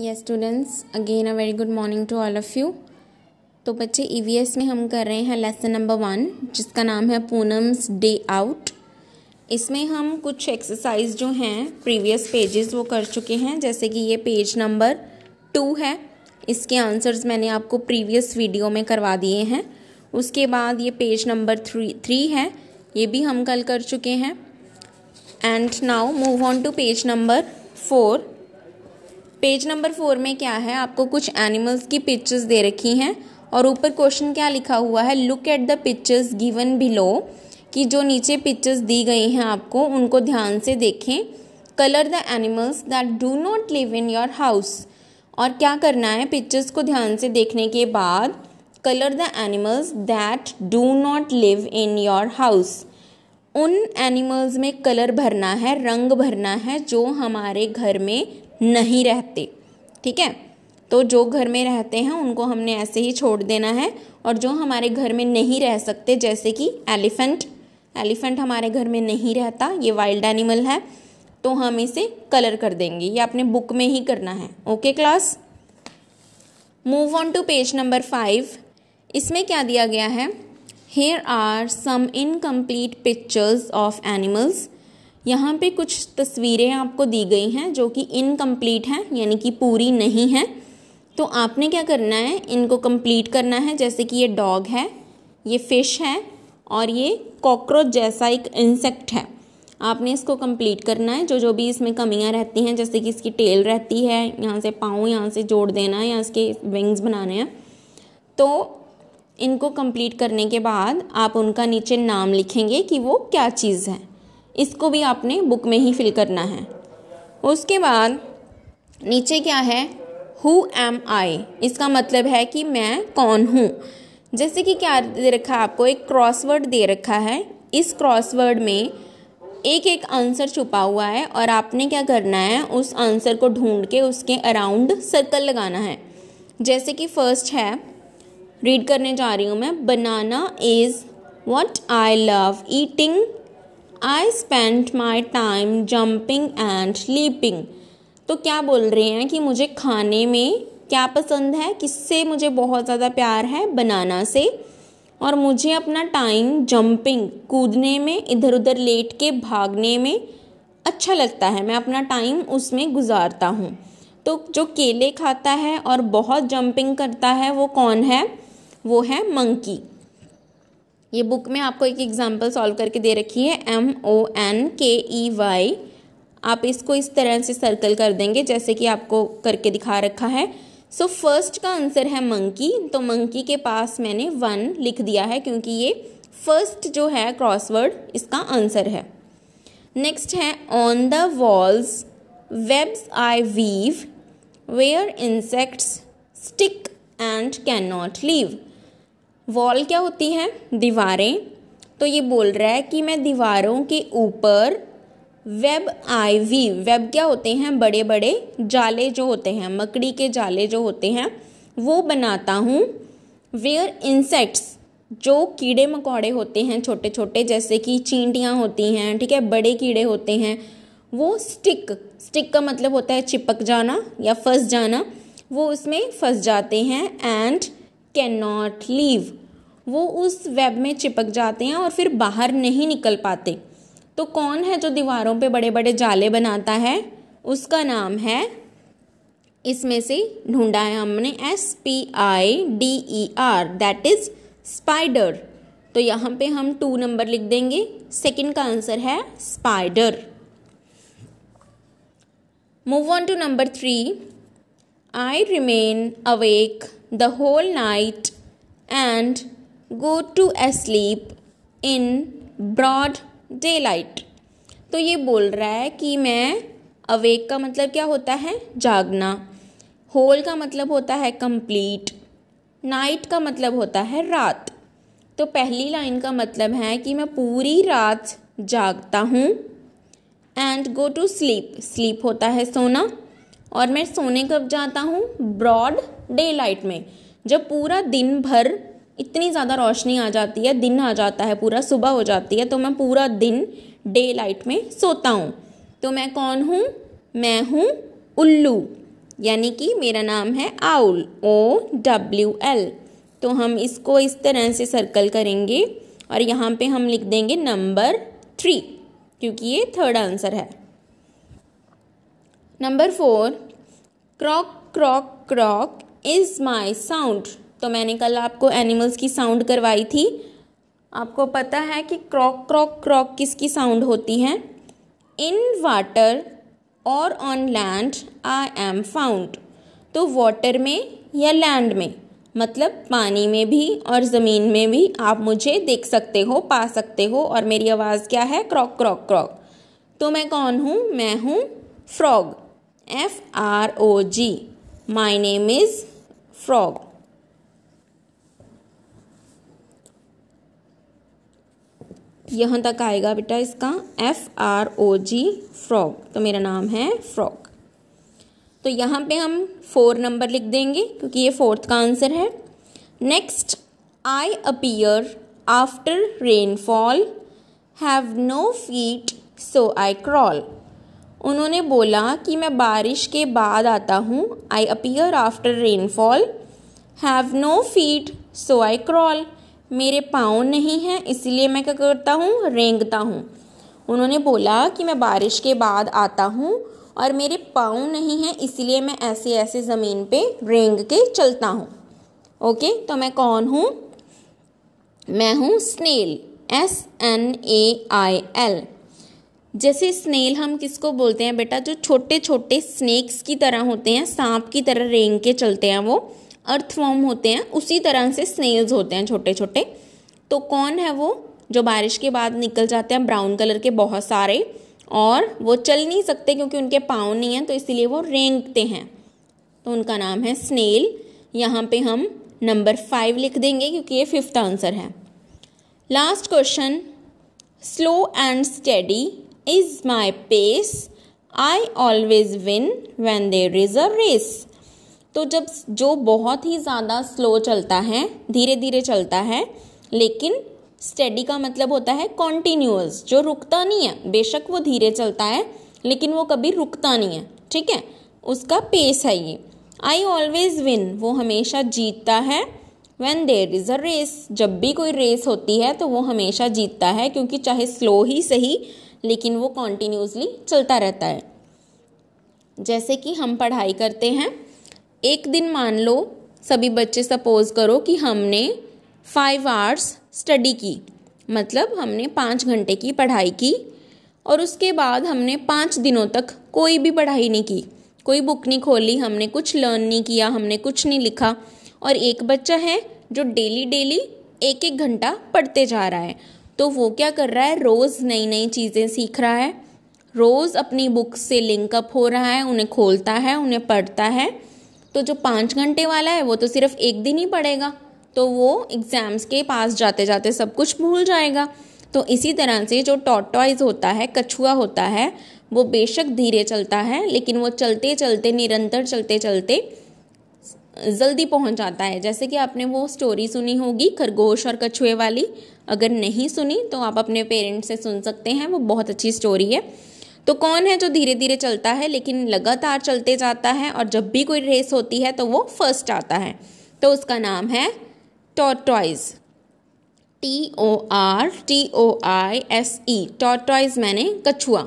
yes students again a very good morning to all of you तो बच्चे ई e में हम कर रहे हैं लेसन नंबर वन जिसका नाम है पूनम्स डे आउट इसमें हम कुछ एक्सरसाइज जो हैं प्रीवियस पेजेस वो कर चुके हैं जैसे कि ये पेज नंबर टू है इसके आंसर्स मैंने आपको प्रीवियस वीडियो में करवा दिए हैं उसके बाद ये पेज नंबर थ्री थ्री है ये भी हम कल कर चुके हैं and now move on to page number four page number four में क्या है आपको कुछ एनिमल्स की पिक्चर्स दे रखी हैं और ऊपर क्वेश्चन क्या लिखा हुआ है look at the pictures given below कि जो नीचे पिक्चर्स दी गई हैं आपको उनको ध्यान से देखें colour the animals that do not live in your house और क्या करना है पिक्चर्स को ध्यान से देखने के बाद colour the animals that do not live in your house उन एनिमल्स में कलर भरना है रंग भरना है जो हमारे घर में नहीं रहते ठीक है तो जो घर में रहते हैं उनको हमने ऐसे ही छोड़ देना है और जो हमारे घर में नहीं रह सकते जैसे कि एलिफेंट एलिफेंट हमारे घर में नहीं रहता ये वाइल्ड एनिमल है तो हम इसे कलर कर देंगे ये आपने बुक में ही करना है okay class move on to page number five इसमें क्या दिया गया है here are some incomplete pictures of animals यहाँ पे कुछ तस्वीरें आपको दी गई हैं जो कि इनकम्प्लीट हैं यानी कि पूरी नहीं है तो आपने क्या करना है इनको कंप्लीट करना है जैसे कि ये डॉग है ये फिश है और ये कॉकरोच जैसा एक इंसेक्ट है आपने इसको कंप्लीट करना है जो जो भी इसमें कमियां रहती हैं जैसे कि इसकी टेल रहती है यहाँ से पाँव यहाँ से जोड़ देना है या इसके विंग्स बनाने हैं तो इनको कंप्लीट करने के बाद आप उनका नीचे नाम लिखेंगे कि वो क्या चीज़ है इसको भी आपने बुक में ही फिल करना है उसके बाद नीचे क्या है हु एम आई इसका मतलब है कि मैं कौन हूँ जैसे कि क्या दे रखा है आपको एक क्रॉसवर्ड दे रखा है इस क्रॉसवर्ड में एक एक आंसर छुपा हुआ है और आपने क्या करना है उस आंसर को ढूंढ के उसके अराउंड सर्कल लगाना है जैसे कि फर्स्ट है रीड करने जा रही हूँ मैं banana is what I love eating I spent my time jumping and leaping तो क्या बोल रहे हैं कि मुझे खाने में क्या पसंद है किससे मुझे बहुत ज़्यादा प्यार है बनाना से और मुझे अपना टाइम जंपिंग कूदने में इधर उधर लेट के भागने में अच्छा लगता है मैं अपना टाइम उसमें गुजारता हूँ तो जो केले खाता है और बहुत जंपिंग करता है वो कौन है वो है मंकी ये बुक में आपको एक एग्जाम्पल सॉल्व करके दे रखी है एम ओ एन के ई वाई आप इसको इस तरह से सर्कल कर देंगे जैसे कि आपको करके दिखा रखा है सो so, फर्स्ट का आंसर है मंकी तो मंकी के पास मैंने वन लिख दिया है क्योंकि ये फर्स्ट जो है क्रॉसवर्ड इसका आंसर है नेक्स्ट है on the walls webs I weave where insects stick and can not leave wall क्या होती हैं दीवारें तो ये बोल रहा है कि मैं दीवारों के ऊपर वेब आईवी वेब क्या होते हैं बड़े बड़े जाले जो होते हैं मकड़ी के जाले जो होते हैं वो बनाता हूँ वेयर इंसेक्ट्स जो कीड़े मकोड़े होते हैं छोटे छोटे जैसे कि चींटियाँ होती हैं ठीक है बड़े कीड़े होते हैं वो स्टिक स्टिक का मतलब होता है चिपक जाना या फंस जाना वो उसमें फंस जाते हैं एंड कैन नॉट लीव वो उस वेब में चिपक जाते हैं और फिर बाहर नहीं निकल पाते तो कौन है जो दीवारों पे बड़े बड़े जाले बनाता है उसका नाम है इसमें से ढूंढा है हमने S P I D E R that is spider तो यहाँ पे हम टू नंबर लिख देंगे सेकंड का आंसर है spider move on to number three I remain awake the whole night and go to sleep in broad daylight तो ये बोल रहा है कि मैं अवेक का मतलब क्या होता है जागना होल का मतलब होता है कंप्लीट नाइट का मतलब होता है रात तो पहली लाइन का मतलब है कि मैं पूरी रात जागता हूँ and go to sleep sleep होता है सोना और मैं सोने कब जाता हूँ ब्रॉड डे लाइट में जब पूरा दिन भर इतनी ज़्यादा रोशनी आ जाती है दिन आ जाता है पूरा सुबह हो जाती है तो मैं पूरा दिन डे लाइट में सोता हूँ तो मैं कौन हूँ मैं हूँ उल्लू यानी कि मेरा नाम है आउल ओ डब्ल्यू एल तो हम इसको इस तरह से सर्कल करेंगे और यहाँ पे हम लिख देंगे नंबर थ्री क्योंकि ये थर्ड आंसर है number four croak croak croak is my sound तो मैंने कल आपको एनिमल्स की साउंड करवाई थी आपको पता है कि क्रॉक क्रॉक क्रॉक किसकी साउंड होती है इन वाटर और on land I am found तो वाटर में या लैंड में मतलब पानी में भी और ज़मीन में भी आप मुझे देख सकते हो पा सकते हो और मेरी आवाज़ क्या है क्रॉक क्रॉक क्रॉक तो मैं कौन हूँ मैं हूँ frog F R O G my name is frog यहाँ तक आएगा बेटा इसका F R O G frog तो मेरा नाम है फ्रॉग तो यहाँ पे हम फोर नंबर लिख देंगे क्योंकि ये फोर्थ का आंसर है next I appear after rainfall have no feet so I crawl उन्होंने बोला कि मैं बारिश के बाद आता हूँ I appear after rainfall have no feet so I crawl मेरे पाँव नहीं हैं इसलिए मैं क्या करता हूँ रेंगता हूँ उन्होंने बोला कि मैं बारिश के बाद आता हूँ और मेरे पाँव नहीं हैं इसलिए मैं ऐसे ऐसे ज़मीन पे रेंग के चलता हूँ ओके तो मैं कौन हूँ मैं हूँ snail S N A I L जैसे स्नेल हम किसको बोलते हैं बेटा जो छोटे छोटे स्नेक्स की तरह होते हैं सांप की तरह रेंग के चलते हैं वो अर्थवॉर्म होते हैं उसी तरह से स्नेल्स होते हैं छोटे छोटे तो कौन है वो जो बारिश के बाद निकल जाते हैं ब्राउन कलर के बहुत सारे और वो चल नहीं सकते क्योंकि उनके पाँव नहीं हैं तो इसीलिए वो रेंगते हैं तो उनका नाम है स्नेल यहाँ पे हम नंबर फाइव लिख देंगे क्योंकि ये फिफ्थ आंसर है last question slow and steady is my pace I always win when there is a race तो जब जो बहुत ही ज़्यादा स्लो चलता है धीरे धीरे चलता है लेकिन स्टडी का मतलब होता है कॉन्टिन्यूस जो रुकता नहीं है बेशक वो धीरे चलता है लेकिन वो कभी रुकता नहीं है ठीक है उसका पेस है ये आई ऑलवेज विन वो हमेशा जीतता है when there is a race जब भी कोई रेस होती है तो वो हमेशा जीतता है क्योंकि चाहे स्लो ही सही लेकिन वो कॉन्टीन्यूसली चलता रहता है जैसे कि हम पढ़ाई करते हैं एक दिन मान लो सभी बच्चे सपोज करो कि हमने फाइव आवर्स स्टडी की मतलब हमने पाँच घंटे की पढ़ाई की और उसके बाद हमने पाँच दिनों तक कोई भी पढ़ाई नहीं की कोई बुक नहीं खोली हमने कुछ लर्न नहीं किया हमने कुछ नहीं लिखा और एक बच्चा है जो डेली डेली एक एक घंटा पढ़ते जा रहा है तो वो क्या कर रहा है रोज़ नई नई चीज़ें सीख रहा है रोज़ अपनी बुक से लिंकअप हो रहा है उन्हें खोलता है उन्हें पढ़ता है तो जो पाँच घंटे वाला है वो तो सिर्फ एक दिन ही पड़ेगा तो वो एग्ज़ाम्स के पास जाते जाते सब कुछ भूल जाएगा तो इसी तरह से जो टॉटॉइज होता है कछुआ होता है वो बेशक धीरे चलता है लेकिन वो चलते चलते निरंतर चलते चलते जल्दी पहुंच जाता है जैसे कि आपने वो स्टोरी सुनी होगी खरगोश और कछुए वाली अगर नहीं सुनी तो आप अपने पेरेंट्स से सुन सकते हैं वो बहुत अच्छी स्टोरी है तो कौन है जो धीरे धीरे चलता है लेकिन लगातार चलते जाता है और जब भी कोई रेस होती है तो वो फर्स्ट आता है तो उसका नाम है tortoise T O R T O I S E tortoise मैंने कछुआ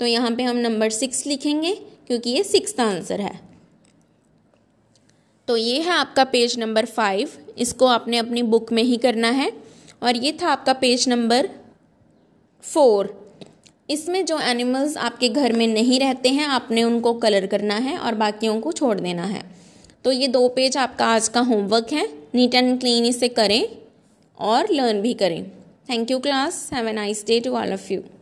तो यहाँ पे हम नंबर सिक्स लिखेंगे क्योंकि ये सिक्स आंसर है तो ये है आपका पेज नंबर फाइव इसको आपने अपनी बुक में ही करना है और ये था आपका पेज नंबर फोर इसमें जो एनिमल्स आपके घर में नहीं रहते हैं आपने उनको कलर करना है और बाकियों को छोड़ देना है तो ये दो पेज आपका आज का होमवर्क है नीट एंड क्लीन इसे करें और लर्न भी करें thank you class have a nice day to all of you